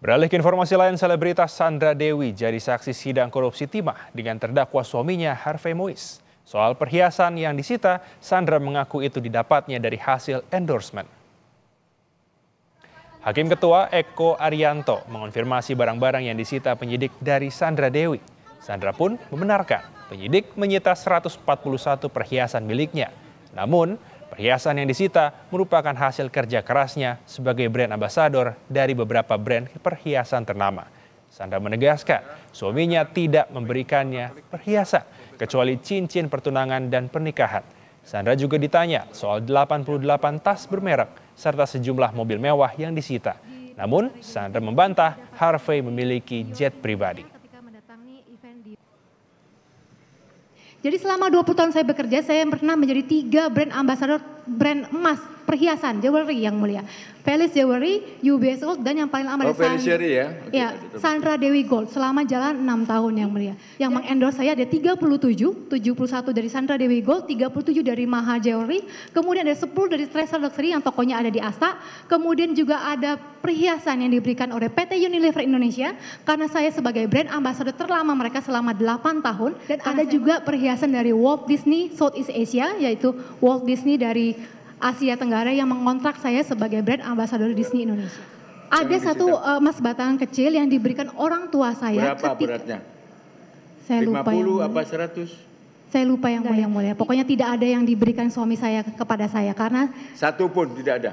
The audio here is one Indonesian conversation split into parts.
Beralih ke informasi lain, selebritas Sandra Dewi jadi saksi sidang korupsi timah dengan terdakwa suaminya Harvey Mois. Soal perhiasan yang disita, Sandra mengaku itu didapatnya dari hasil endorsement. Hakim Ketua Eko Arianto mengonfirmasi barang-barang yang disita penyidik dari Sandra Dewi. Sandra pun membenarkan penyidik menyita 141 perhiasan miliknya. Namun, Perhiasan yang disita merupakan hasil kerja kerasnya sebagai brand ambassador dari beberapa brand perhiasan ternama. Sandra menegaskan suaminya tidak memberikannya perhiasan kecuali cincin pertunangan dan pernikahan. Sandra juga ditanya soal 88 tas bermerek serta sejumlah mobil mewah yang disita. Namun, Sandra membantah Harvey memiliki jet pribadi. Jadi selama 20 tahun saya bekerja, saya pernah menjadi tiga brand ambassador brand emas perhiasan jewelry yang mulia. Felis Jewelry, UBS Gold dan yang paling lama oh, ya? San, ya. Okay, ya, Sandra Dewi Gold selama jalan 6 tahun yang mulia. Yang mengendorse saya ada 37, 71 dari Sandra Dewi Gold, 37 dari Maha Jewelry, kemudian ada 10 dari Treasure Luxury yang tokonya ada di Asta, kemudian juga ada perhiasan yang diberikan oleh PT Unilever Indonesia karena saya sebagai brand ambassador terlama mereka selama 8 tahun dan karena ada juga perhiasan dari Walt Disney Southeast Asia yaitu Walt Disney dari Asia Tenggara yang mengontrak saya sebagai brand ambassador Disney Indonesia. Ada satu uh, mas batangan kecil yang diberikan orang tua saya. Berapa ketika, beratnya? Saya 50 yang apa 100? Saya lupa yang mulia, yang mulia. Pokoknya tidak ada yang diberikan suami saya kepada saya karena satu pun tidak ada.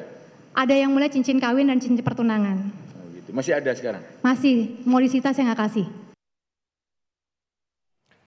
Ada yang mulai cincin kawin dan cincin pertunangan. Oh, gitu. Masih ada sekarang? Masih. Mau disita saya nggak kasih.